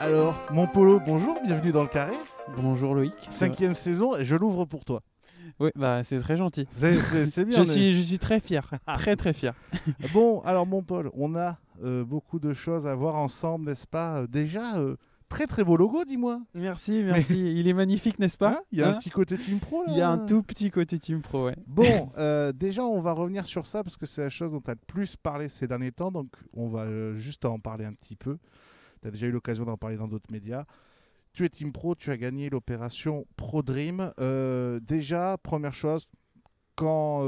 Alors, mon polo, bonjour, bienvenue dans le carré. Bonjour Loïc. Cinquième saison, et je l'ouvre pour toi. Oui, bah c'est très gentil. C'est bien. je, suis, je suis très fier, très très fier. bon, alors mon Paul, on a euh, beaucoup de choses à voir ensemble, n'est-ce pas euh, Déjà, euh, Très très beau logo, dis-moi. Merci, merci. Il est magnifique, n'est-ce pas Il y a un hein petit côté Team Pro là. Il y a un hein. tout petit côté Team Pro, ouais. Bon, euh, déjà on va revenir sur ça parce que c'est la chose dont tu as le plus parlé ces derniers temps, donc on va euh, juste en parler un petit peu. Tu as déjà eu l'occasion d'en parler dans d'autres médias. Tu es Team Pro, tu as gagné l'opération Pro Dream. Euh, déjà, première chose, quand,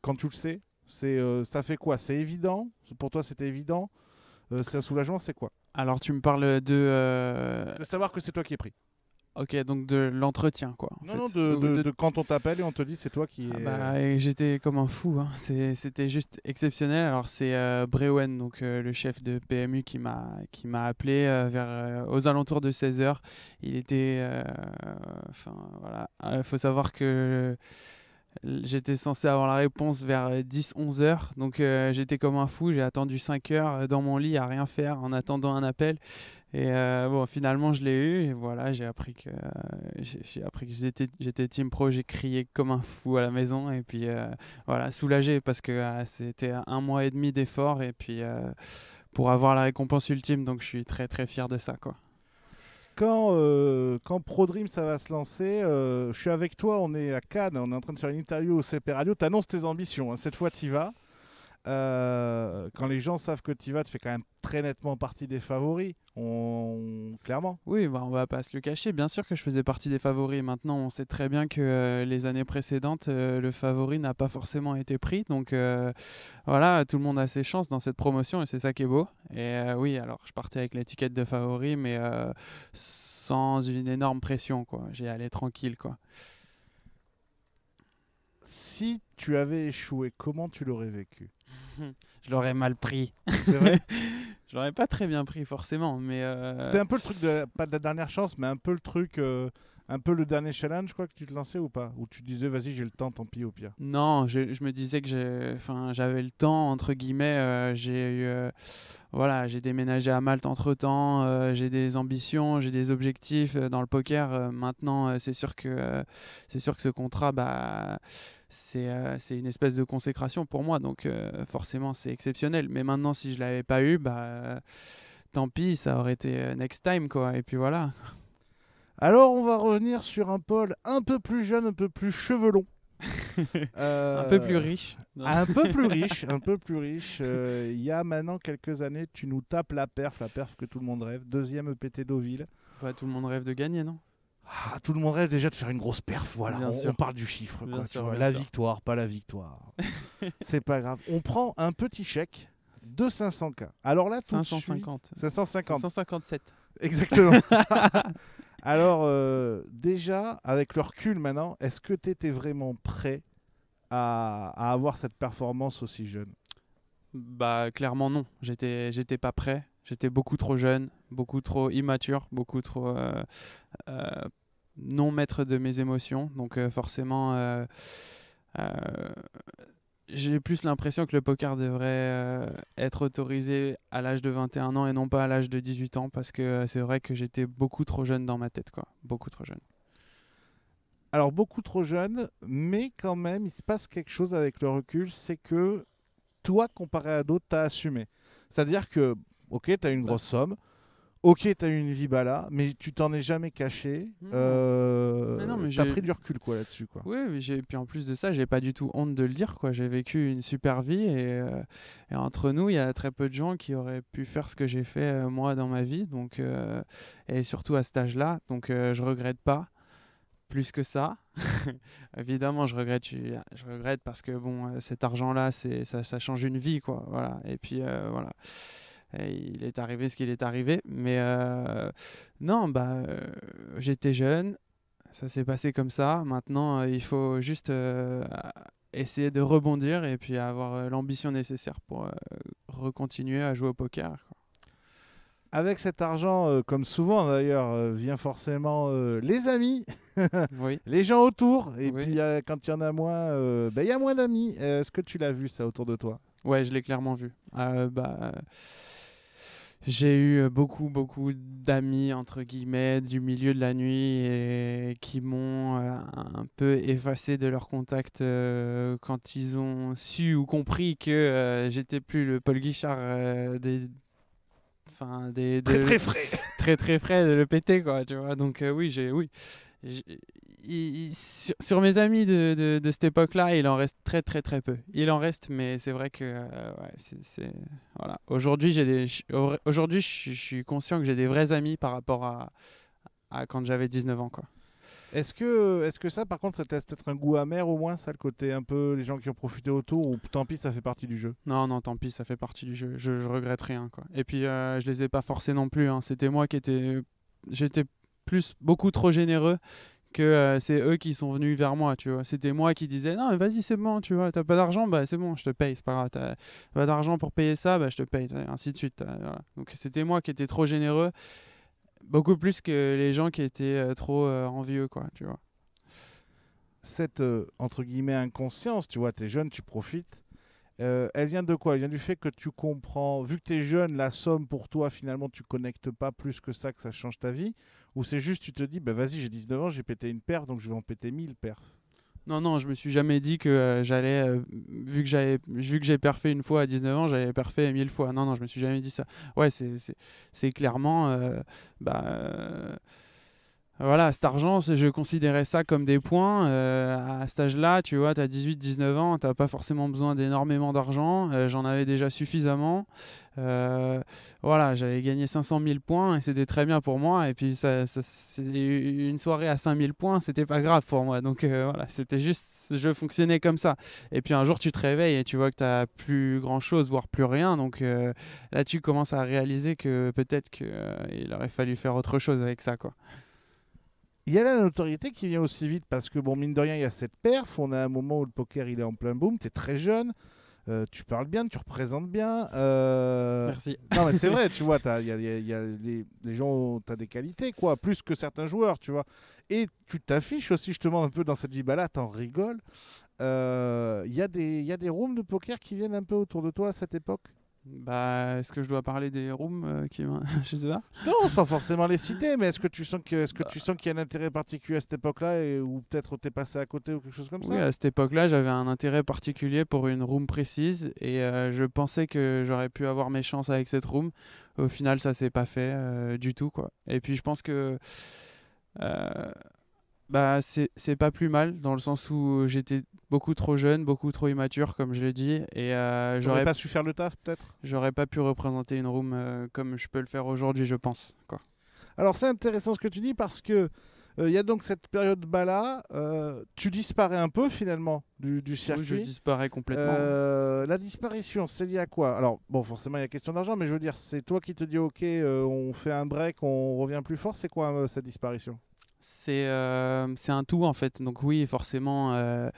quand tu le sais, c'est ça fait quoi C'est évident Pour toi, c'était évident C'est un soulagement, c'est quoi alors tu me parles de... Euh, de savoir que c'est toi qui es pris. Ok, donc de l'entretien, quoi. Non, non, de, quand on t'appelle et on te dit c'est toi qui. Ah bah, j'étais comme un fou, hein. c'était juste exceptionnel. Alors c'est euh, Brewen, donc euh, le chef de PMU qui m'a qui m'a appelé vers aux alentours de 16h. Il était enfin voilà, il faut savoir que J'étais censé avoir la réponse vers 10-11 euh, heures, donc euh, j'étais comme un fou, j'ai attendu 5 heures euh, dans mon lit à rien faire en attendant un appel. Et bon, finalement, je l'ai eu, voilà, j'ai appris que, j'ai que j'étais, team pro, j'ai crié comme un fou à la maison, et puis voilà, soulagé, parce que ah, c'était un mois et demi d'effort, et puis pour avoir la récompense ultime, donc je suis très très fier de ça, quoi quand, euh, ProDream ça va se lancer, euh, je suis avec toi, on est à Cannes, on est en train de faire une interview au CP Radio, t'annonces tes ambitions, hein. cette fois t'y vas. Euh, quand les gens savent que Tivat fait quand même très nettement partie des favoris, on... clairement. Oui, on bah, on va pas se le cacher. Bien sûr que je faisais partie des favoris. Maintenant, on sait très bien que euh, les années précédentes, euh, le favori n'a pas forcément été pris. Donc voilà, tout le monde a ses chances dans cette promotion et c'est ça qui est beau. Et oui, alors je partais avec l'étiquette de favori, mais sans une énorme pression. J'ai allé tranquille si tu avais échoué, comment tu l'aurais vécu Je l'aurais mal pris. C'est vrai Je l'aurais pas très bien pris, forcément. mais euh, C'était un peu le truc, de, pas de la dernière chance, mais un peu le truc. Euh, un peu le dernier challenge, je crois, que tu te lançais ou pas Ou tu disais, vas-y, j'ai le temps, tant pis, au pire Non, je, me disais que j'avais le temps, entre guillemets. Euh, j'ai eu, euh, voilà, j'ai déménagé à Malte entre temps, euh, j'ai des ambitions, j'ai des objectifs dans le poker. maintenant, c'est sûr, que sûr que ce contrat, bah, c'est une espèce de consécration pour moi. Donc, forcément, c'est exceptionnel. Mais maintenant, si je l'avais pas eu, bah, tant pis, ça aurait été next time, quoi. Et puis voilà. Alors, on va revenir sur un pôle un peu plus jeune, un peu plus chevelon. Euh, un peu plus riche. Un peu plus riche, un peu plus riche. Euh, il y a maintenant quelques années, tu nous tapes la perf, la perf que tout le monde rêve. Deuxième EPT Deauville. tout le monde rêve de gagner, non ah, tout le monde rêve déjà de faire une grosse perf, voilà. On, parle du chiffre, la victoire, pas la victoire. c'est pas grave. On prend un petit chèque de 500K. Alors là, 550. 550. 557. Exactement. Alors, euh, déjà, avec le recul maintenant, est-ce que tu étais vraiment prêt à, avoir cette performance aussi jeune Bah, clairement, non. J'étais, j'étais pas prêt. J'étais beaucoup trop jeune, beaucoup trop immature, beaucoup trop euh, euh, non maître de mes émotions. Donc, forcément j'ai plus l'impression que le poker devrait euh, être autorisé à l'âge de 21 ans et non pas à l'âge de 18 ans parce que euh, c'est vrai que j'étais beaucoup trop jeune dans ma tête quoi, beaucoup trop jeune. Alors beaucoup trop jeune, mais quand même il se passe quelque chose avec le recul, c'est que toi comparé à d'autres, t'as assumé. C'est-à-dire que OK, t'as une bah. grosse somme, OK, t'as eu une vie bala, mais tu t'en es jamais caché. Mmh. Euh, t'as pris du recul quoi là-dessus quoi. Oui, mais j'ai puis en plus de ça, j'ai pas du tout honte de le dire quoi. J'ai vécu une super vie et, euh, et entre nous, il y a très peu de gens qui auraient pu faire ce que j'ai fait euh, moi dans ma vie, donc euh, et surtout à cet âge-là, donc je regrette pas plus que ça. Évidemment, je regrette, je, regrette parce que bon, cet argent-là, c'est ça, change une vie quoi. Voilà. Et puis voilà. il est arrivé ce qu'il est arrivé. Mais non, bah, j'étais jeune, ça s'est passé comme ça. Maintenant, euh, il faut juste euh, essayer de rebondir et puis avoir euh, l'ambition nécessaire pour recontinuer à jouer au poker. Avec cet argent, comme souvent d'ailleurs, vient forcément les amis, oui. les gens autour. Et puis quand il y en a moins, ben, il y a moins d'amis. Est-ce que tu l'as vu ça autour de toi Ouais, je l'ai clairement vu. bah, j'ai eu euh, beaucoup, beaucoup d'amis, entre guillemets, du milieu de la nuit et qui m'ont euh, un peu effacé de leur contact euh, quand ils ont su ou compris que j'étais plus le Paul Guichard des. Enfin, des. très, très frais Très, très frais de le péter, quoi, tu vois. Donc, oui, j'ai. Oui sur, mes amis de, de, cette époque-là, il en reste très très très peu. Il en reste, mais c'est vrai que euh, c'est, voilà. Aujourd'hui, j'ai des... aujourd'hui, je suis conscient que j'ai des vrais amis par rapport à, à quand j'avais 19 ans, quoi. Est-ce que, est que ça, par contre, ça peut-être un goût amer au moins, ça, le côté un peu les gens qui ont profité autour, ou tant pis, ça fait partie du jeu Non, non, tant pis, ça fait partie du jeu. Je, je regrette rien, quoi. Et puis, je euh, je les ai pas forcés non plus. Hein. C'était moi qui étais, j'étais plus beaucoup trop généreux que euh, c'est eux qui sont venus vers moi, tu vois. C'était moi qui disais non, vas-y, c'est bon, tu vois, t'as pas d'argent, bah c'est bon, je te paye, c'est pas grave. T'as pas d'argent pour payer ça, bah je te paye, ainsi de suite. Euh, Donc c'était moi qui étais trop généreux, beaucoup plus que les gens qui étaient euh, trop envieux, quoi, tu vois. Cette entre guillemets inconscience, tu vois, t'es jeune, tu profites. Euh, elle vient de quoi Elle vient du fait que tu comprends, vu que tu es jeune, la somme pour toi, finalement, tu connectes pas plus que ça, que ça change ta vie Ou c'est juste, tu te dis, bah, vas-y, j'ai 19 ans, j'ai pété une perf, donc je vais en péter 1000 perfs non, non, je me suis jamais dit que euh, j'allais, euh, vu que j'avais, vu que j'ai perfé une fois à 19 ans, j'allais parfait mille fois. Non, non, je me suis jamais dit ça. Ouais, c'est, clairement, bah, voilà, cet argent, je considérais ça comme des points. Euh, à cet âge-là, tu vois, tu as 18-19 ans, tu n'as pas forcément besoin d'énormément d'argent. Euh, j'en avais déjà suffisamment. Euh, voilà, j'avais gagné 500 000 points et c'était très bien pour moi. Et puis, une soirée à 5000 points, c'était pas grave pour moi. Donc voilà, c'était juste, je fonctionnais comme ça. Et puis un jour, tu te réveilles et tu vois que tu n'as plus grand-chose, voire plus rien. Donc là, tu commences à réaliser que peut-être qu'il aurait fallu faire autre chose avec ça, quoi. Il y a la notoriété qui vient aussi vite parce que, bon, mine de rien, il y a cette perf. On a un moment où le poker il est en plein boom. Tu es très jeune. Euh, tu parles bien, tu représentes bien. Euh, Merci. Non, mais c'est vrai, tu vois, il y a, les, gens, tu as des qualités, quoi, plus que certains joueurs, tu vois. Et tu t'affiches aussi, justement, un peu dans cette vie-là, en rigoles. Euh, il y, a des, y a des rooms de poker qui viennent un peu autour de toi à cette époque bah, est-ce que je dois parler des rooms euh, qui je sais pas. Non, sans forcément les citer, mais est-ce que tu sens que est-ce que bah. tu sens qu'il y a un intérêt particulier à cette époque-là ou peut-être t'es passé à côté ou quelque chose comme ça Oui, à cette époque-là, j'avais un intérêt particulier pour une room précise et euh, je pensais que j'aurais pu avoir mes chances avec cette room. Au final, ça s'est pas fait euh, du tout quoi. Et puis je pense que bah, c'est pas plus mal, dans le sens où j'étais beaucoup trop jeune, beaucoup trop immature, comme je l'ai dit. Et euh, j'aurais pas su faire le taf, peut-être J'aurais pas pu représenter une room euh, comme je peux le faire aujourd'hui, je pense. Quoi. Alors, c'est intéressant ce que tu dis parce que. Euh, il y a donc cette période bas-là, tu disparais un peu finalement du, du circuit. Oui, je disparais complètement. la disparition, c'est lié à quoi Alors, bon, forcément, il y a question d'argent, mais je veux dire, c'est toi qui te dis, ok, on fait un break, on revient plus fort. C'est quoi cette disparition euh, c'est un tout en fait. Donc oui, forcément, euh,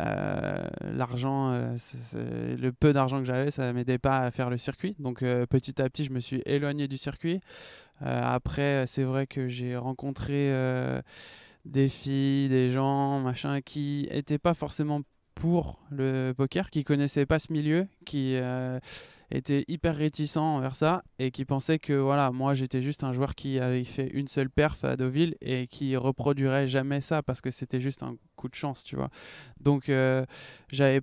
euh, l'argent, le peu d'argent que j'avais, ça m'aidait pas à faire le circuit. Donc petit à petit, je me suis éloigné du circuit. après, c'est vrai que j'ai rencontré des filles, des gens, machin, qui étaient pas forcément pour le poker, qui connaissait pas ce milieu, qui euh, était hyper réticent envers ça et qui pensait que voilà, moi j'étais juste un joueur qui avait fait une seule perf à Deauville et qui reproduirait jamais ça parce que c'était juste un coup de chance, tu vois. Donc euh, j'avais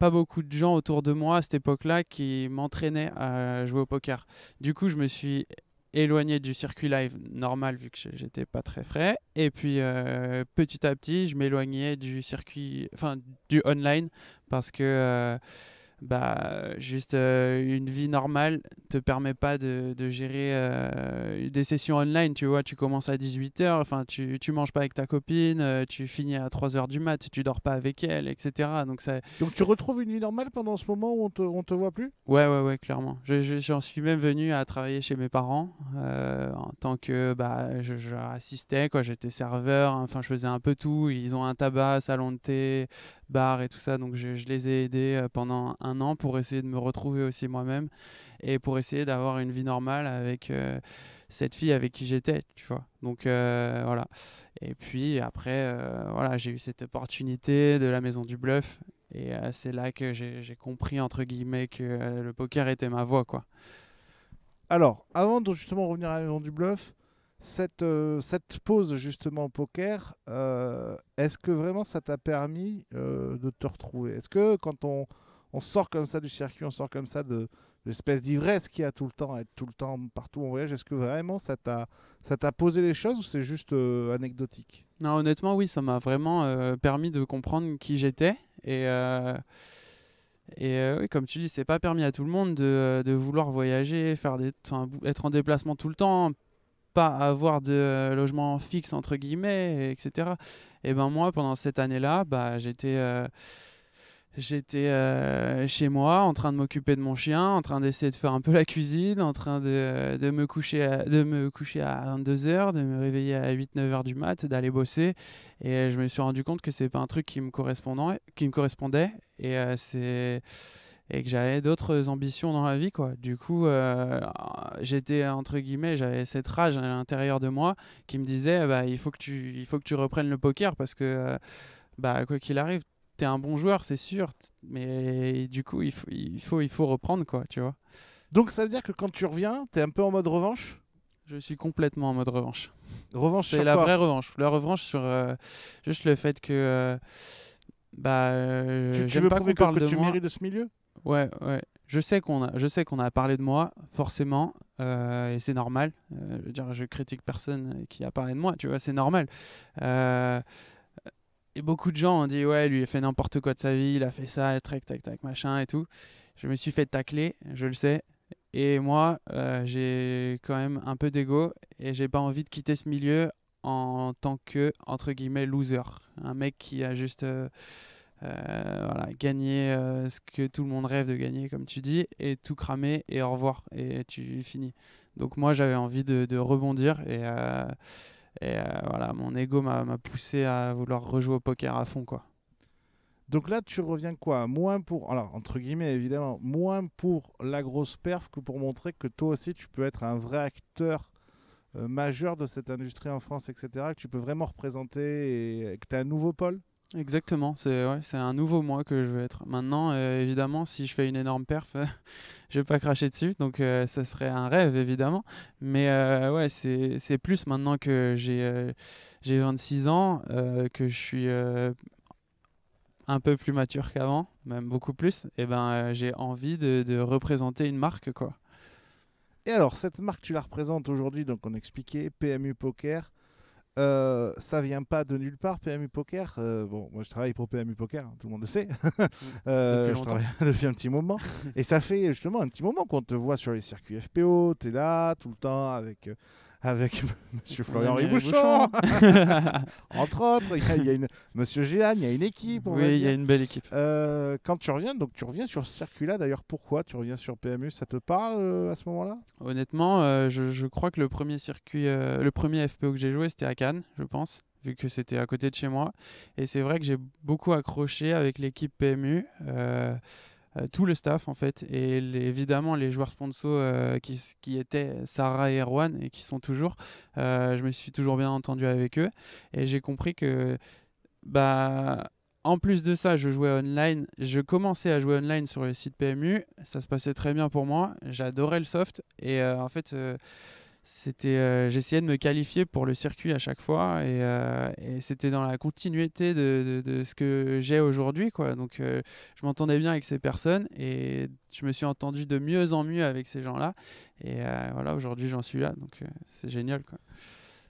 pas beaucoup de gens autour de moi à cette époque-là qui m'entraînaient à jouer au poker. Du coup, je me suis éloigné du circuit live normal vu que j'étais pas très frais. Et puis euh, petit à petit, je m'éloignais du circuit, enfin du online parce que euh, bah, juste euh, une vie normale te permet pas de, gérer euh, des sessions online. Tu vois, tu commences à 18h, enfin, tu, tu manges pas avec ta copine, euh, tu finis à 3h du mat, tu dors pas avec elle, etc. Donc, ça... Donc tu retrouves une vie normale pendant ce moment où on te, te voit plus Ouais, ouais, ouais, clairement. J'en suis même venu à travailler chez mes parents en tant que bah, je, je assistais, quoi. J'étais serveur, enfin, je faisais un peu tout. Ils ont un tabac, salon de thé, bar et tout ça. Donc je, les ai aidés euh, pendant un an pour essayer de me retrouver aussi moi-même et pour essayer d'avoir une vie normale avec euh, cette fille avec qui j'étais, tu vois. Donc euh, voilà. Et puis après, voilà, j'ai eu cette opportunité de la maison du bluff. Et c'est là que j'ai compris, entre guillemets, que le poker était ma voie, quoi. Alors, avant de justement revenir à la maison du bluff, cette, euh, cette pause justement au poker, euh, est-ce que vraiment ça t'a permis euh, de te retrouver Est-ce que quand on, sort comme ça du circuit, on sort comme ça de, l'espèce d'ivresse qu'il y a tout le temps, être tout le temps partout en voyage, est-ce que vraiment ça t'a posé les choses ou c'est juste anecdotique Non, honnêtement, oui, ça m'a vraiment permis de comprendre qui j'étais et. Et oui, comme tu dis, c'est pas permis à tout le monde de, vouloir voyager, faire des, être en déplacement tout le temps, avoir de euh, logement fixe, entre guillemets, etc. Et ben moi, pendant cette année-là, bah, j'étais... Euh, j'étais euh, chez moi en train de m'occuper de mon chien, en train d'essayer de faire un peu la cuisine, en train de, de me, coucher de me coucher à 22h, de me réveiller à 8-9 heures du mat, d'aller bosser. Et je me suis rendu compte que c'est pas un truc qui me correspondait. Qui me correspondait et c'est et que j'avais d'autres ambitions dans la vie quoi. Du coup, euh, j'étais entre guillemets, j'avais cette rage à l'intérieur de moi qui me disait bah il faut que tu il faut que tu reprennes le poker parce que euh, bah quoi qu'il arrive, tu es un bon joueur, c'est sûr, mais du coup, il faut il faut il faut reprendre quoi, tu vois. Donc ça veut dire que quand tu reviens, tu es un peu en mode revanche je suis complètement en mode revanche. Revanche C'est la vraie revanche. La revanche sur euh, juste le fait que bah, tu, veux pas prouver que, tu mérites de ce milieu Ouais, ouais. Je sais qu'on a, je sais qu'on a parlé de moi, forcément, euh, et c'est normal. Euh, je veux dire, je critique personne qui a parlé de moi, tu vois, c'est normal. Euh, et beaucoup de gens ont dit, ouais, lui, il a fait n'importe quoi de sa vie, il a fait ça, tac, tac, tac, machin et tout. Je me suis fait tacler, je le sais. Et moi, j'ai quand même un peu d'ego et j'ai pas envie de quitter ce milieu en tant que, entre guillemets, loser. Un mec qui a juste euh, voilà, gagner euh, ce que tout le monde rêve de gagner, comme tu dis, et tout cramer et au revoir, et tu finis. Donc moi, j'avais envie de, rebondir et, euh, voilà, mon ego m'a poussé à vouloir rejouer au poker à fond, quoi. Donc là, tu reviens quoi Moins pour, alors entre guillemets évidemment, moins pour la grosse perf que pour montrer que toi aussi tu peux être un vrai acteur majeur de cette industrie en France, etc. Que tu peux vraiment représenter et que tu as un nouveau pôle Exactement, c'est ouais, un nouveau moi que je veux être. Maintenant, euh, évidemment, si je fais une énorme perf, je vais pas cracher dessus, donc euh, ça serait un rêve, évidemment. Mais euh, ouais, c'est plus maintenant que j'ai 26 ans, que je suis un peu plus mature qu'avant, même beaucoup plus, et eh ben j'ai envie de, de, représenter une marque, quoi. Et alors, cette marque, tu la représentes aujourd'hui, donc on expliquait, PMU Poker. Euh, ça vient pas de nulle part, PMU Poker. Euh, bon, moi je travaille pour PMU Poker, hein, tout le monde le sait. Euh, je travaille depuis un petit moment. et ça fait justement un petit moment qu'on te voit sur les circuits FPO, tu es là tout le temps avec avec Monsieur Florian Ribouchon, entre autres. Il y, a une Monsieur Géan, il y a une équipe. oui, il y a une belle équipe. Euh, quand tu reviens, donc tu reviens sur ce circuit-là. D'ailleurs, pourquoi tu reviens sur PMU Ça te parle euh, à ce moment-là Honnêtement, euh, je, crois que le premier circuit, le premier FPO que j'ai joué, c'était à Cannes, je pense vu que c'était à côté de chez moi. Et c'est vrai que j'ai beaucoup accroché avec l'équipe PMU. Euh, tout le staff en fait, et évidemment les joueurs sponsors euh, qui, qui, étaient Sarah et Erwan et qui sont toujours. Euh, je me suis toujours bien entendu avec eux et j'ai compris que bah en plus de ça, je jouais online. Je commençais à jouer online sur le site PMU. Ça se passait très bien pour moi. J'adorais le soft. Et en fait, c'était euh, j'essayais de me qualifier pour le circuit à chaque fois et, euh, c'était dans la continuité de, ce que j'ai aujourd'hui donc euh, je m'entendais bien avec ces personnes et je me suis entendu de mieux en mieux avec ces gens là et voilà aujourd'hui j'en suis là donc c'est génial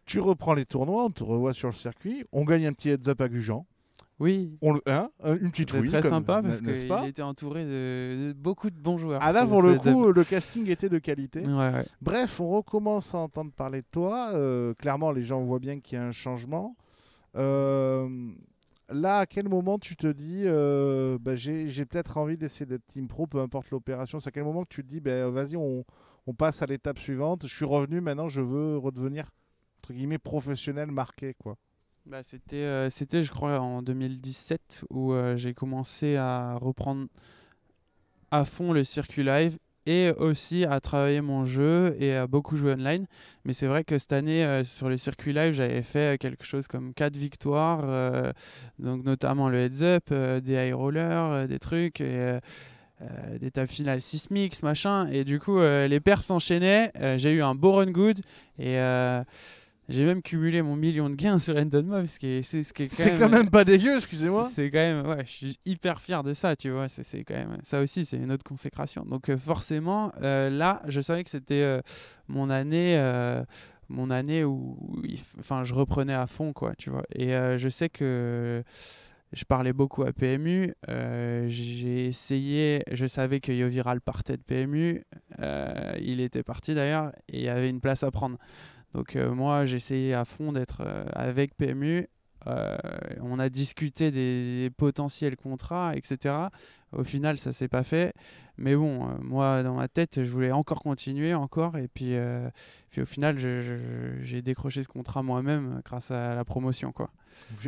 tu reprends les tournois on te revoit sur le circuit on gagne un petit heads up à Gujan oui. On hein, euh, une petite C'était très sympa parce qu'il était entouré de, beaucoup de bons joueurs. Ah là, pour le coup, le casting était de qualité. Bref, on recommence à entendre parler de toi. Euh, clairement, les gens voient bien qu'il y a un changement. Euh, là, à quel moment tu te dis, bah, j'ai peut-être envie d'essayer d'être team pro, peu importe l'opération C'est à quel moment que tu te dis, bah, vas-y, on, on, passe à l'étape suivante. Je suis revenu, maintenant je veux redevenir, entre guillemets, professionnel marqué, quoi bah, c'était, euh, c'était, je crois, en 2017 où euh, j'ai commencé à reprendre à fond le circuit live et aussi à travailler mon jeu et à beaucoup jouer online. Mais c'est vrai que cette année, euh, sur le circuit live, j'avais fait quelque chose comme 4 victoires, donc notamment le heads-up, des high rollers, des trucs. Et, des tables finales 6 machin. Et du coup, les perfs s'enchaînaient. j'ai eu un beau run good. Et j'ai même cumulé mon million de gains sur of Mob, ce qui est, c'est, ce qui est quand, même... quand, même... pas dégueu, excusez-moi. C'est quand même, ouais, je suis hyper fier de ça, tu vois. C'est, quand même, ça aussi, c'est une autre consécration. Donc euh, forcément, euh, là, je savais que c'était euh, mon année, mon année où, enfin, je reprenais à fond, quoi, tu vois. Et je sais que je parlais beaucoup à PMU. j'ai essayé, je savais que Yoviral partait de PMU. il était parti d'ailleurs et il y avait une place à prendre. Donc euh, moi, j'ai essayé à fond d'être euh, avec PMU. Euh, on a discuté des potentiels contrats, etc. Au final, ça s'est pas fait. Mais bon, moi, dans ma tête, je voulais encore continuer, encore. Et puis, puis au final, j'ai décroché ce contrat moi-même grâce à la promotion. Quoi.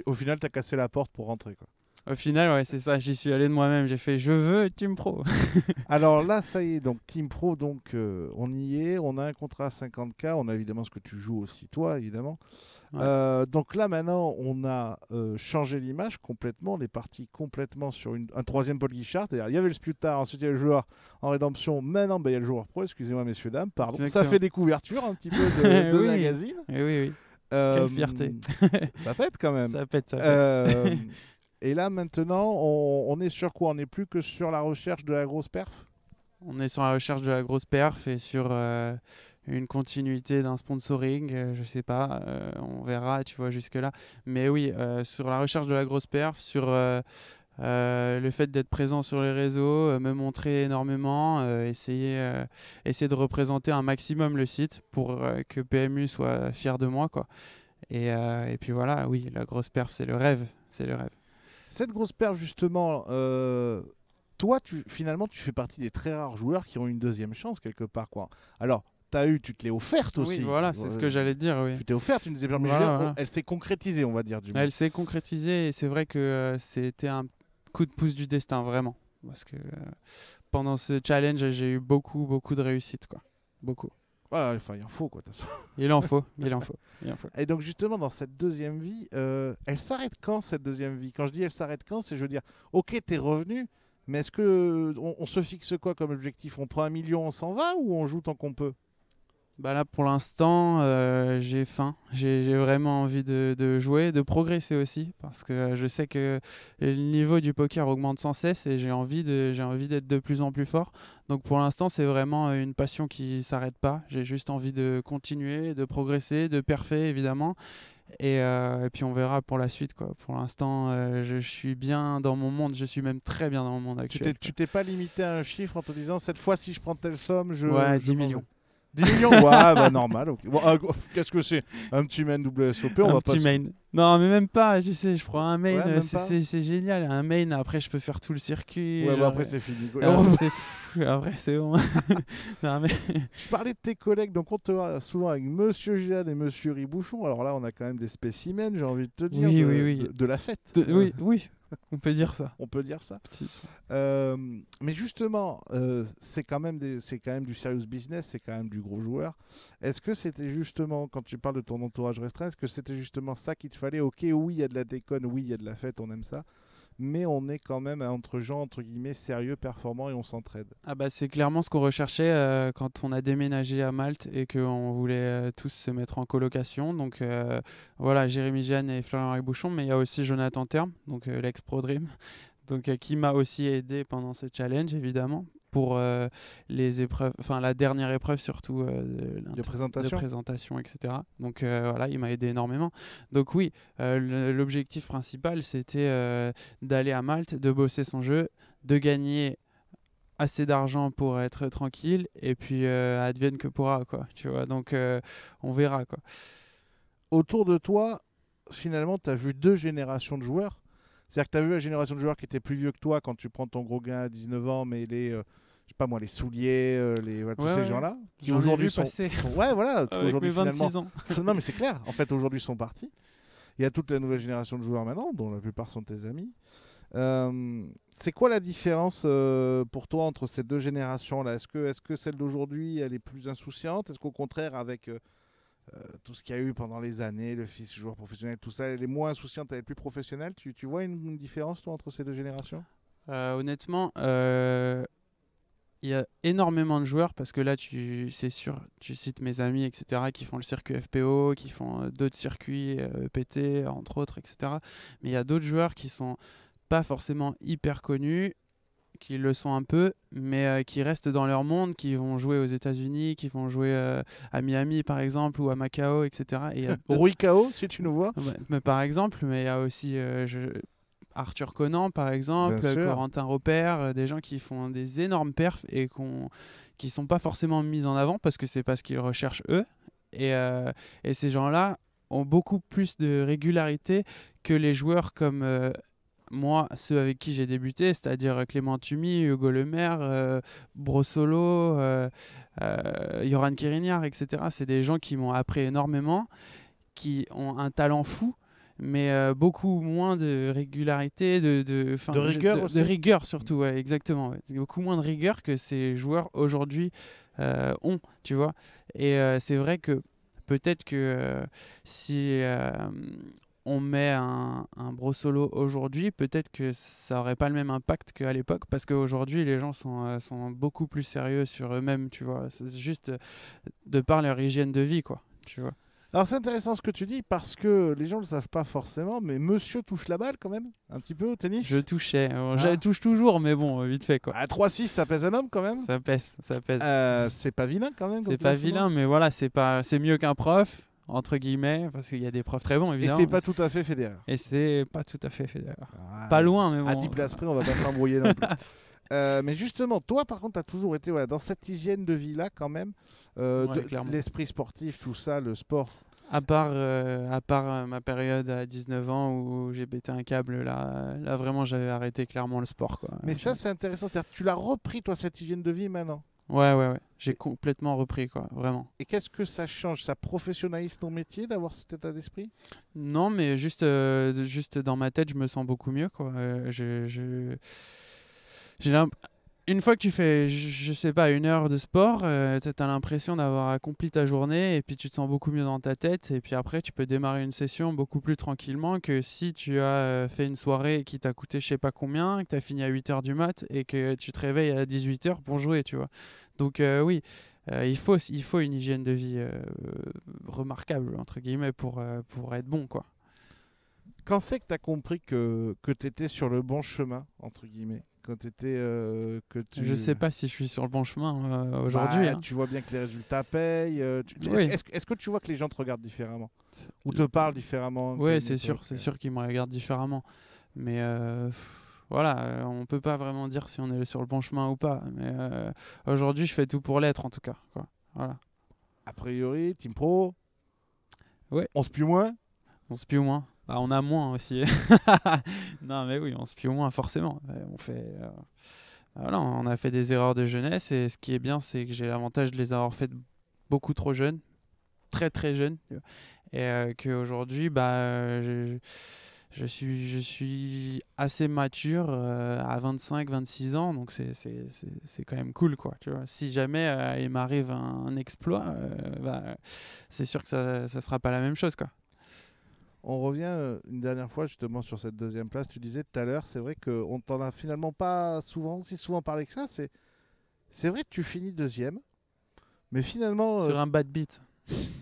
Au final, tu as cassé la porte pour rentrer. Quoi. Au final, ouais, c'est ça. J'y suis allé de moi-même. J'ai fait, je veux Team Pro. Alors là, ça y est. Donc Team Pro, donc euh, on y est. On a un contrat à 50K. On a évidemment ce que tu joues aussi, toi, évidemment. Euh, donc là, maintenant, on a euh, changé l'image complètement. On est parti complètement sur un troisième Paul Guichard. Il y avait le Sputar, ensuite il y a le joueur en rédemption. Maintenant, ben, il y a le joueur pro. Excusez-moi, messieurs, dames. Pardon. Ça fait des couvertures un petit peu de, magazine. Eh oui, oui. Quelle fierté. ça pète quand même. Ça pète, ça pète. Et là, maintenant, on, est sur quoi On n'est plus que sur la recherche de la grosse perf On est sur la recherche de la grosse perf et sur euh, une continuité d'un sponsoring, Je euh, je sais pas, euh, on verra, tu vois, jusque-là. Mais oui, sur la recherche de la grosse perf, sur le fait d'être présent sur les réseaux, me montrer énormément, essayer, essayer de représenter un maximum le site pour que PMU soit fier de moi, quoi. Et, et puis voilà, oui, la grosse perf, c'est le rêve, c'est le rêve cette grosse perf, justement, euh, toi, tu, finalement, tu fais partie des très rares joueurs qui ont une deuxième chance quelque part. Quoi. Alors, as eu, tu te l'es offerte aussi. Oui, voilà, c'est ce que euh, j'allais dire. Oui. Tu t'es offerte une deuxième chance, elle s'est concrétisée, on va dire. Du elle s'est concrétisée et c'est vrai que euh, c'était un coup de pouce du destin, vraiment. Parce que pendant ce challenge, j'ai eu beaucoup, beaucoup de réussite. Quoi. Beaucoup. Ah, il en faut, quoi, de toute Il en faut, il en faut, Et donc, justement, dans cette deuxième vie, euh, elle s'arrête quand, cette deuxième vie Quand je dis elle s'arrête quand, c'est je veux dire, ok, t'es revenu, mais est-ce qu'on euh, se fixe quoi comme objectif On prend un million, on s'en va ou on joue tant qu'on peut bah là pour l'instant euh, j'ai faim, j'ai vraiment envie de, jouer, de progresser aussi parce que je sais que le niveau du poker augmente sans cesse et j'ai envie d'être de, plus en plus fort. Donc pour l'instant c'est vraiment une passion qui s'arrête pas, j'ai juste envie de continuer, de progresser, de perfer évidemment euh, et, puis on verra pour la suite. Quoi. Pour l'instant, euh, je, suis bien dans mon monde. Je suis même très bien dans mon monde actuel. Tu t'es pas limité à un chiffre en te disant cette fois, si je prends telle somme, je. Ouais, 10 millions. 10 millions Ouais, bah normal. Ah, qu'est-ce que c'est Un petit main WSOP, on un petit main. Non, mais même pas, je sais, je prends un main, euh, c'est génial. Un main, après, je peux faire tout le circuit. Ouais, bah, après, euh, c'est fini. après, c'est bon. non, mais... Je parlais de tes collègues, donc on te voit souvent avec Monsieur Gilad et Monsieur Ribouchon. Alors là, on a quand même des spécimens, j'ai envie de te dire, oui, de, la fête. oui, oui, on peut dire ça. On peut dire ça. Euh, mais justement, euh, c'est quand, même quand même du serious business, c'est quand même du gros joueur. Est-ce que c'était justement, quand tu parles de ton entourage restreint, est-ce que c'était justement ça qu'il te fallait Ok, oui, il y a de la déconne, oui, il y a de la fête, on aime ça mais on est quand même entre gens entre guillemets sérieux, performants et on s'entraide. Ah bah c'est clairement ce qu'on recherchait euh, quand on a déménagé à Malte et qu'on voulait euh, tous se mettre en colocation. Donc euh, voilà, Jérémy Jeanne et Florian Bouchon, mais il y a aussi Jonathan Terme, donc l'ex-pro Dream, donc qui m'a aussi aidé pendant ce challenge évidemment pour euh, les épreuves, enfin la dernière épreuve surtout euh, la de, présentation. présentation. etc. Donc euh, voilà, il m'a aidé énormément. Donc oui, l'objectif principal c'était d'aller à Malte, de bosser son jeu, de gagner assez d'argent pour être tranquille et puis advienne que pourra quoi. Tu vois, donc on verra quoi. Autour de toi, finalement, tu as vu deux générations de joueurs c'est-à-dire que tu as vu la génération de joueurs qui était plus vieux que toi quand tu prends ton gros gain à 19 ans, mais les, euh, je sais pas moi, les souliers, euh, les, tous ces gens-là, qui aujourd'hui sont, Ouais, voilà, ah aujourd'hui 26 Ans. non, mais c'est clair, en fait, aujourd'hui sont partis. Il y a toute la nouvelle génération de joueurs maintenant, dont la plupart sont tes amis. Euh, c'est quoi la différence pour toi entre ces deux générations-là Est-ce que, est -ce que celle d'aujourd'hui, elle est plus insouciante Est-ce qu'au contraire, avec euh, tout ce qu'il y a eu pendant les années, le fils joueur professionnel, tout ça, elle est moins insouciante, elle plus professionnelle. Tu, vois une, différence, toi, entre ces deux générations euh, Honnêtement, euh, il y a énormément de joueurs parce que là, tu, c'est sûr, tu cites mes amis, etc., qui font le circuit FPO, qui font d'autres circuits e PT, entre autres, etc. Mais il y a d'autres joueurs qui sont pas forcément hyper connus qui le sont un peu, mais euh, qui restent dans leur monde, qui vont jouer aux États-Unis, qui vont jouer euh, à Miami par exemple ou à Macao, etc. Et Rui Kao, si tu nous vois. mais par exemple, mais il y a aussi euh, Arthur Conan par exemple, Corentin Robert, des gens qui font des énormes perfs et qui qui sont pas forcément mis en avant parce que c'est pas ce qu'ils recherchent eux. Et, et ces gens-là ont beaucoup plus de régularité que les joueurs comme moi, ceux avec qui j'ai débuté, c'est-à-dire euh, Clément Tumi, Hugo Lemaire, euh, Brossolo, euh, euh, Yoran Kirignard, etc., c'est des gens qui m'ont appris énormément, qui ont un talent fou, mais beaucoup moins de régularité, de, rigueur de, rigueur surtout, exactement. Beaucoup moins de rigueur que ces joueurs aujourd'hui ont, tu vois. Et c'est vrai que peut-être que si on met un, un Brossolo aujourd'hui, peut-être que ça n'aurait pas le même impact qu'à l'époque, parce qu'aujourd'hui, les gens sont, euh, beaucoup plus sérieux sur eux-mêmes, tu vois. C'est juste euh, de par leur hygiène de vie, quoi, tu vois. Alors c'est intéressant ce que tu dis parce que les gens ne le savent pas forcément, mais monsieur touche la balle quand même, un petit peu au tennis. Je touchais, euh, ah. je touche toujours, mais bon, vite fait quoi. À 3-6, ça pèse un homme quand même Ça pèse, ça pèse. c'est pas vilain quand même. C'est pas vilain, mais voilà, c'est pas, c'est mieux qu'un prof, entre guillemets, parce qu'il y a des profs très bons, évidemment. Et c'est pas tout à fait Federer. Et c'est pas tout à fait Federer. Ah, pas loin, mais bon. À 10 places près, on va pas s'embrouiller non plus. Euh, mais justement, toi, par contre, tu as toujours été voilà, dans cette hygiène de vie-là, quand même. Euh, L'esprit sportif, tout ça, le sport. À part, euh, à part euh, ma période à 19 ans où j'ai pété un câble, là, là vraiment, j'avais arrêté clairement le sport. Quoi. Mais ça, c'est intéressant. Tu l'as repris, toi, cette hygiène de vie maintenant Ouais, ouais, ouais. J'ai complètement repris, quoi, vraiment. Et qu'est-ce que ça change Ça professionnalise ton métier d'avoir cet état d'esprit Non, mais juste, euh, juste dans ma tête, je me sens beaucoup mieux, quoi. Euh, je, je une fois que tu fais, je sais pas, une heure de sport, euh, tu as l'impression d'avoir accompli ta journée et puis tu te sens beaucoup mieux dans ta tête. Et puis après, tu peux démarrer une session beaucoup plus tranquillement que si tu as euh, fait une soirée qui t'a coûté je sais pas combien, que tu as fini à 8 heures du mat et que tu te réveilles à 18 heures pour jouer, tu vois. Donc euh, oui, il, faut, il faut une hygiène de vie remarquable, entre guillemets, pour, pour être bon, quoi. Quand c'est que tu as compris que, que tu étais sur le bon chemin, entre guillemets quand tu étais euh, que Je sais pas si je suis sur le bon chemin euh, bah, aujourd'hui. Hein. Tu vois bien que les résultats payent. Euh, est-ce que tu vois que les gens te regardent différemment ou te parlent différemment Oui, c'est sûr, c'est sûr qu'ils me regardent différemment. Mais voilà, on peut pas vraiment dire si on est sur le bon chemin ou pas. Mais aujourd'hui, je fais tout pour l'être en tout cas. Quoi. Voilà. A priori, Team Pro. Ouais. On se pue moins. On se pue moins. Bah, on a moins aussi. non, mais oui, on se plie au moins, forcément. On fait. Euh, bah, on a fait des erreurs de jeunesse et ce qui est bien, c'est que j'ai l'avantage de les avoir faites beaucoup trop jeunes, très très jeunes, et que euh, qu'aujourd'hui, bah, euh, je, suis, je suis assez mature à 25-26 ans, donc c'est quand même cool. Quoi, tu vois. Si jamais il m'arrive un, exploit, bah, c'est sûr que ça ne sera pas la même chose. Quoi. On revient euh, une dernière fois justement sur cette deuxième place. Tu disais tout à l'heure, c'est vrai qu'on t'en a finalement pas souvent, si souvent parlé que ça. C'est, c'est vrai que tu finis deuxième, mais finalement. Euh, sur un bad beat.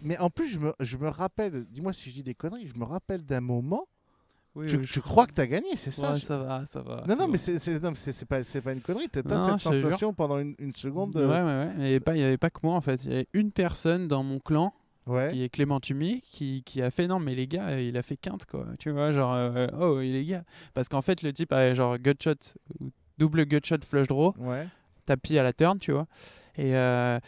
Mais en plus, je me, je me rappelle, dis-moi si je dis des conneries, je me rappelle d'un moment. Oui, tu, crois que tu as gagné, c'est ça ça va, ça va. Non, non, mais c'est pas, pas une connerie. Tu as cette sensation pendant une, seconde. De... Euh, ouais, ouais, ouais. Il n'y avait, avait, pas que moi, en fait. Il y avait une personne dans mon clan qui est Clément Tumi, qui, qui, a fait non, mais les gars, il a fait quinte, quoi. Tu vois, genre, euh, oh, les gars. Parce qu'en fait, le type a genre gutshot, double gutshot flush draw, tapis à la turn, tu vois. Et. Euh,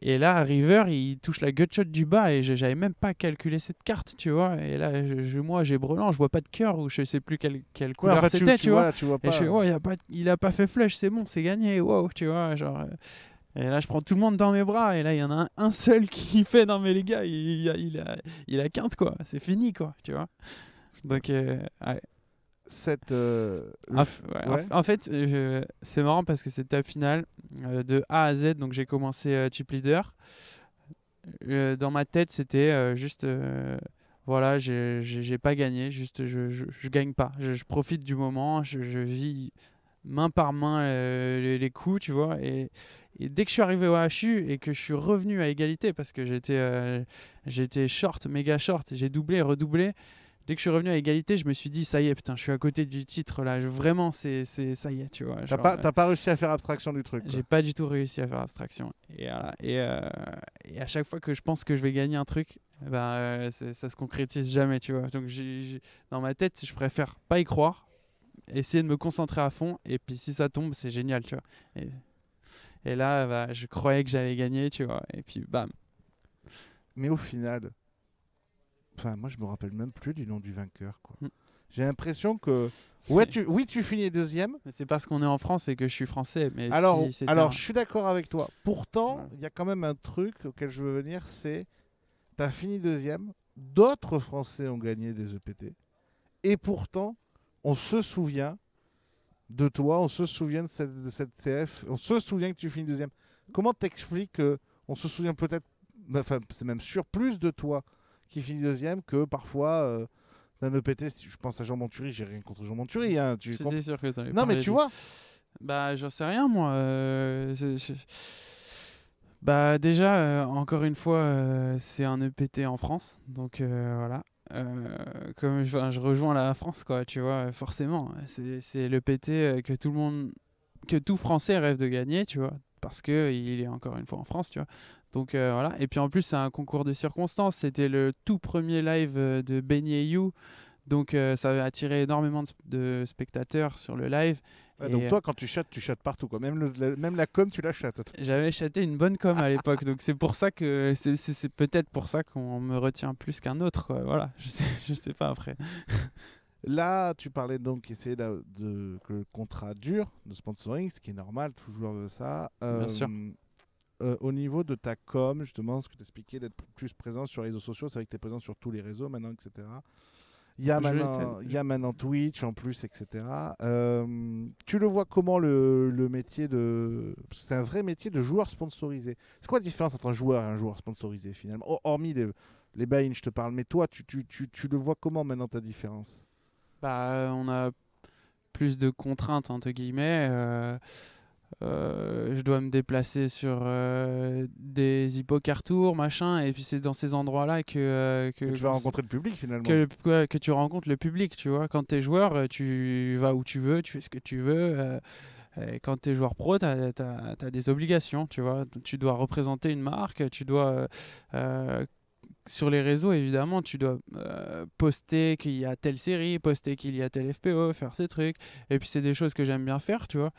et là, River, il touche la gutshot du bas et j'avais même pas calculé cette carte, tu vois. Et là, je, moi, j'ai brelan, je vois pas de cœur ou je sais plus quel quelle couleur c'était, tu, vois. et je oh, il, a pas, il a pas fait flush, c'est bon, c'est gagné, wow, tu vois. Genre, euh, et là, je prends tout le monde dans mes bras. Et là, il y en a un, seul qui fait Non, mais les gars, il, il, a, il, a, quinte, quoi. C'est fini, quoi. Tu vois Donc, Cette. En, fait, c'est marrant parce que cette table finale, euh, de A à Z, donc j'ai commencé euh, Chip Leader. Euh, dans ma tête, c'était juste voilà, j'ai pas gagné, juste je, je, gagne pas. Je, profite du moment, je, vis main par main les, les, coups, tu vois. Et, et dès que je suis arrivé au HU et que je suis revenu à égalité, parce que j'étais euh, j'étais short, méga short, j'ai doublé, redoublé, dès que je suis revenu à égalité, je me suis dit, ça y est, putain, je suis à côté du titre là, vraiment, c'est ça y est, tu vois. T'as pas, euh, pas réussi à faire abstraction du truc. J'ai pas du tout réussi à faire abstraction. Et, voilà, euh, et, à chaque fois que je pense que je vais gagner un truc, bah, ça se concrétise jamais, tu vois. Donc dans ma tête, je préfère pas y croire, essayer de me concentrer à fond, et puis si ça tombe, c'est génial, tu vois. Et, et là, bah, je croyais que j'allais gagner, tu vois. Et puis, bam. Mais au final, enfin, moi, je me rappelle même plus du nom du vainqueur, quoi. Hmm. J'ai l'impression que ouais, tu... oui, tu finis deuxième. C'est parce qu'on est en France et que je suis français. Mais alors, alors je suis d'accord avec toi. Pourtant, il y a quand même un truc auquel je veux venir, c'est tu as fini deuxième. D'autres Français ont gagné des EPT. Et pourtant, on se souvient de toi, on se souvient de cette, de cette TF, on se souvient que tu finis deuxième. Comment t'expliques qu'on se souvient peut-être, bah, enfin c'est même sur plus de toi qui finis deuxième que parfois euh, d'un EPT, je pense à Jean monturi j'ai rien contre Jean Montury. Hein, tu Non mais tu vois Bah j'en sais rien moi. Euh, bah déjà, euh, encore une fois, c'est un EPT en France, donc voilà. Euh, comme je, je, rejoins la France, quoi, tu vois, forcément. C'est le PT euh, que tout le monde, que tout Français rêve de gagner, tu vois, parce que il est encore une fois en France, tu vois. Donc euh, voilà. Et puis en plus, c'est un concours de circonstances. C'était le tout premier live de Benny You. Donc ça avait attiré énormément de, spectateurs sur le live donc euh, toi, quand tu chattes, tu chattes partout. Quoi. Même, le, la, même la com, tu la chattes. J'avais chatté une bonne com à l'époque, donc c'est pour ça que c'est peut-être pour ça qu'on me retient plus qu'un autre. Quoi. Voilà, je sais, je sais pas après. Là, tu parlais donc essayer de, de, que le contrat dure de sponsoring, ce qui est normal, toujours ça. Bien euh, sûr. Euh, au niveau de ta com, justement, ce que tu expliquais, d'être plus présent sur les réseaux sociaux, c'est vrai que tu es présent sur tous les réseaux maintenant, etc. Il y, a maintenant, Twitch en plus, etc. Euh, tu le vois comment le, métier de. C'est un vrai métier de joueur sponsorisé. C'est quoi la différence entre un joueur et un joueur sponsorisé finalement Hormis les, les je te parle, mais toi, tu, tu, tu, tu, le vois comment maintenant ta différence Bah, euh, on a plus de contraintes, entre guillemets. Euh euh, je dois me déplacer sur euh, des hippocartours, machin, et puis c'est dans ces endroits-là que, euh, que, tu vas rencontrer le public finalement. Que, que tu rencontres le public, tu vois. Quand tu es joueur, tu vas où tu veux, tu fais ce que tu veux. Et quand tu es joueur pro, tu as, des obligations, tu vois. Tu dois représenter une marque, tu dois sur les réseaux, évidemment, tu dois poster qu'il y a telle série, poster qu'il y a tel FPO, faire ces trucs. Et puis, c'est des choses que j'aime bien faire, tu vois.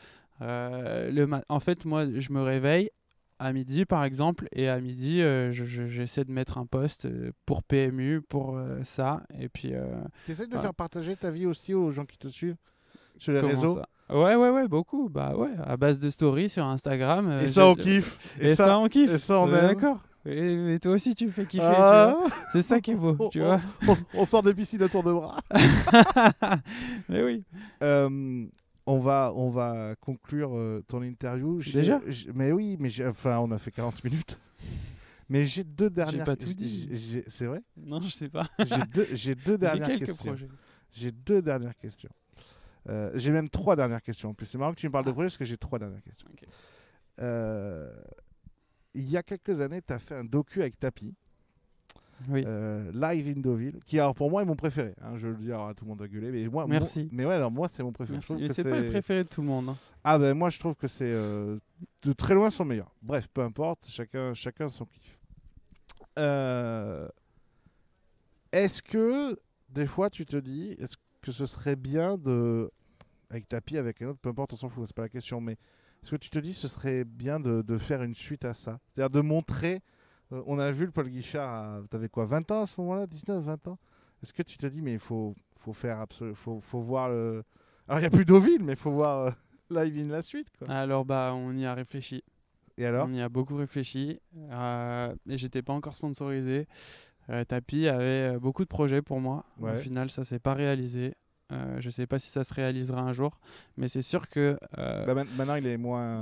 Euh, en fait, moi, je me réveille à midi, par exemple, et à midi, euh, j'essaie de mettre un poste euh, pour PMU, pour ça, et puis... tu essaies de faire partager ta vie aussi aux gens qui te suivent sur les Comment réseaux Ouais, ouais, ouais, beaucoup. Bah ouais, à base de stories sur Instagram. et ça, on kiffe. Et, ça, on kiffe. Et ça, d'accord. Et, toi aussi, tu me fais kiffer. Ah. c'est ça qui est beau, on, tu vois. On, sort des piscines à tour de bras. Mais oui on va, on va conclure euh, ton interview. Déjà Mais oui, mais enfin, on a fait 40 minutes. mais j'ai deux dernières. pas tout dit. C'est vrai. Non, je sais pas. J'ai deux, j'ai deux dernières quelques questions. projets. J'ai deux dernières questions. Euh, j'ai même trois dernières questions. En plus, c'est marrant que tu me parles de ah. projet parce que j'ai trois dernières questions. Euh, il y a quelques années, tu as fait un docu avec Tapi oui. Euh, live in Deauville, qui pour moi est mon préféré. Hein. je le dis, à tout le monde a gueulé, mais moi, Merci. mais ouais, alors moi c'est mon préféré. c'est pas le préféré de tout le monde. Hein. Ah ben moi je trouve que c'est euh, de très loin son meilleur. Bref, peu importe, chacun, chacun son kiff. Euh, est-ce que des fois tu te dis, est-ce que ce serait bien de avec tapis, avec un autre, peu importe, on s'en fout, c'est pas la question, mais est-ce que tu te dis ce serait bien de, de faire une suite à ça C'est-à-dire de montrer euh, on a vu le Paul Guichard, tu avais quoi, 20 ans à ce moment-là 19, 20 ans Est-ce que tu t'es dit, mais il faut, faut faire Faut, faut voir le. Alors, il n'y a plus Deauville, mais il faut voir euh, Live in la suite. Quoi. Alors, bah, on y a réfléchi. Et alors On y a beaucoup réfléchi. Euh, et j'étais pas encore sponsorisé. Euh, Tapi avait beaucoup de projets pour moi. Au final, ça s'est pas réalisé. Euh, je sais pas si ça se réalisera un jour, mais c'est sûr que. Bah, maintenant, il est moins.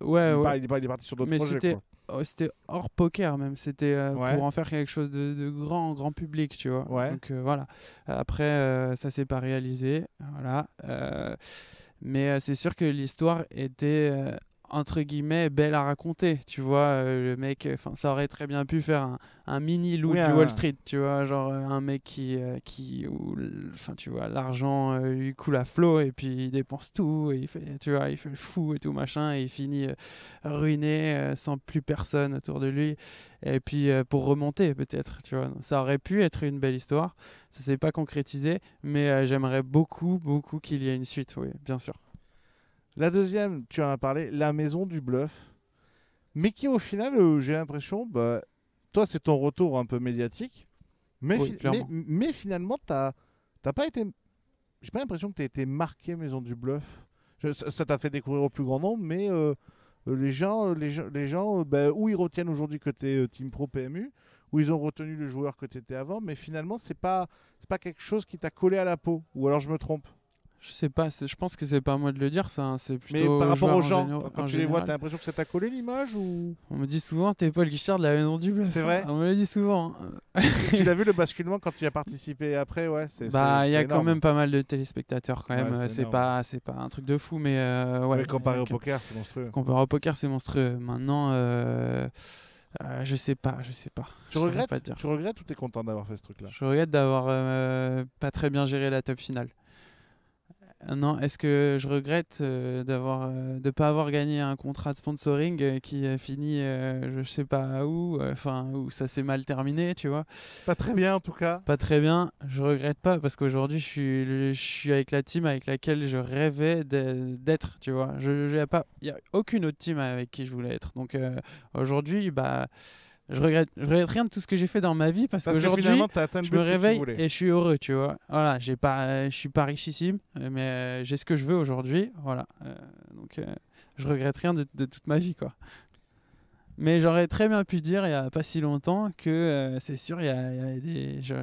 Ouais, il, ouais. il, est, parti sur d'autres projets. Oh, c'était hors poker même, c'était euh, pour en faire quelque chose de, grand, grand public, tu vois. Donc euh, voilà. Après, euh, ça s'est pas réalisé, voilà. mais c'est sûr que l'histoire était entre guillemets belle à raconter tu vois euh, le mec euh, enfin ça aurait très bien pu faire un, mini loup du Wall Street tu vois genre euh, un mec qui qui enfin tu vois l'argent lui coule à flot et puis il dépense tout il fait tu vois il fait le fou et tout machin et il finit ruiné sans plus personne autour de lui et puis pour remonter peut-être tu vois ça aurait pu être une belle histoire ça s'est pas concrétisé mais j'aimerais beaucoup beaucoup qu'il y ait une suite oui bien sûr la deuxième, tu en as parlé, La Maison du Bluff. Mais qui, au final, euh, j'ai l'impression, bah, toi, c'est ton retour un peu médiatique. Mais, mais, finalement, tu n'as pas été. J'ai pas l'impression que tu été marqué Maison du Bluff. ça t'a fait découvrir au plus grand nombre, mais euh, euh, les gens, les, les gens bah, où ils retiennent aujourd'hui que tu es Team Pro PMU, ou ils ont retenu le joueur que tu étais avant, mais finalement, c'est pas, pas quelque chose qui t'a collé à la peau. Ou alors je me trompe je sais pas, je pense que c'est pas à moi de le dire, ça. Hein, c'est plutôt. Mais par rapport aux gens, quand tu les vois, t'as l'impression que ça t'a collé l'image ou On me dit souvent, t'es Paul Guichard de la Maison du bleu C'est vrai. On me le dit souvent. Hein. tu l'as vu le basculement quand tu as participé après, ouais. Bah, il y a quand même pas mal de téléspectateurs quand même. c'est euh, pas, c'est pas un truc de fou, mais euh, comparé au poker, c'est monstrueux. Comparé au poker, c'est monstrueux. Maintenant. Euh, je sais pas, je sais pas. Tu regrettes Tu regrettes ou t'es content d'avoir fait ce truc-là Je regrette d'avoir pas très bien géré la top finale. Non, est-ce que je regrette euh, d'avoir, euh, de ne pas avoir gagné un contrat de sponsoring euh, qui a fini, je ne sais pas où, enfin où ça s'est mal terminé, tu vois Pas très bien en tout cas. Pas très bien, je regrette pas parce qu'aujourd'hui je suis, je suis avec la team avec laquelle je rêvais d'être, tu vois. Je, pas, il y a aucune autre team avec qui je voulais être. Donc aujourd'hui, bah je regrette, regrette rien de tout ce que j'ai fait dans ma vie parce, qu'aujourd'hui, que je me réveille et je suis heureux, tu vois. Voilà, j'ai pas, euh, je suis pas richissime, euh, mais euh, j'ai ce que je veux aujourd'hui, voilà. donc, je regrette rien de, toute ma vie, quoi. Mais j'aurais très bien pu dire il y a pas si longtemps que c'est sûr, il y, a, des, je,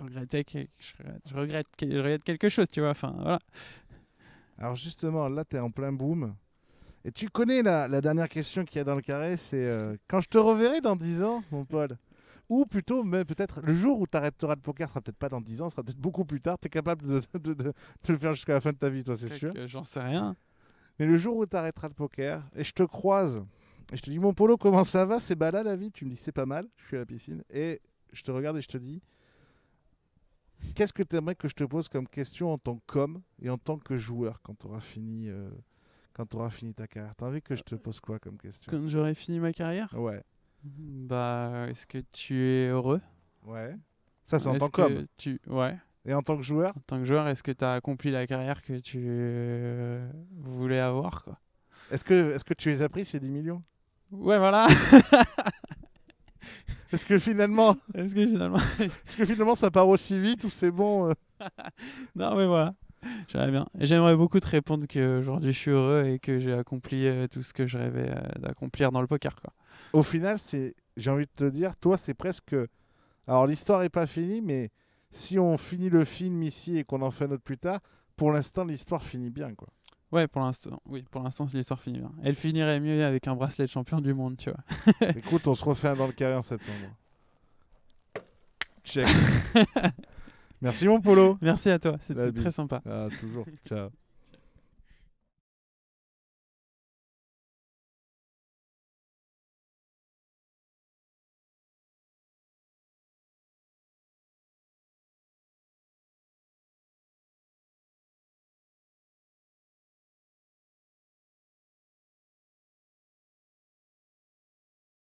regrettais, que, je regrette, je regrette quelque chose, tu vois. Enfin, voilà. Alors justement, là, tu es en plein boom et tu connais la, dernière question qu'il y a dans le carré, c'est euh, quand je te reverrai dans dix ans, mon Paul ou plutôt, peut-être le jour où tu arrêteras le poker, ce sera peut-être pas dans dix ans, ce sera peut-être beaucoup plus tard. Tu es capable de, le faire jusqu'à la fin de ta vie, toi, c'est sûr. J'en sais rien. Mais le jour où tu arrêteras le poker et je te croise et je te dis, mon Polo, comment ça va C'est pas la vie. Tu me dis, c'est pas mal, je suis à la piscine. Et je te regarde et je te dis, qu'est-ce que tu aimerais que je te pose comme question en tant qu'homme et en tant que joueur quand tu auras fini euh, quand tu auras fini ta carrière T'as envie que je te euh, pose quoi comme question Quand j'aurai fini ma carrière Ouais. Mmh, bah, est-ce que tu es heureux Ouais. Ça, c'est en tant Tu... Ouais. Et en tant que joueur En tant que joueur, est-ce que tu as accompli la carrière que tu euh, voulais avoir quoi est-ce que, est que tu les as pris ces 10 millions Ouais, voilà Est-ce que finalement. Est-ce que finalement. Est-ce que finalement ça part aussi vite ou c'est bon euh Non, mais voilà. J'aimerais bien. J'aimerais beaucoup te répondre qu'aujourd'hui, je suis heureux et que j'ai accompli euh, tout ce que je rêvais euh, d'accomplir dans le poker. Quoi. Au final, c'est, j'ai envie de te dire, toi, c'est presque. Alors l'histoire n'est pas finie, mais si on finit le film ici et qu'on en fait un autre plus tard, pour l'instant, l'histoire finit bien, quoi. Ouais, pour l'instant, oui, pour l'instant, l'histoire finit bien. Elle finirait mieux avec un bracelet de champion du monde, tu vois. Écoute, on se refait un dans le carré en septembre. Check. Merci mon Polo. Merci à toi, c'était très sympa. Ah, toujours. Ciao.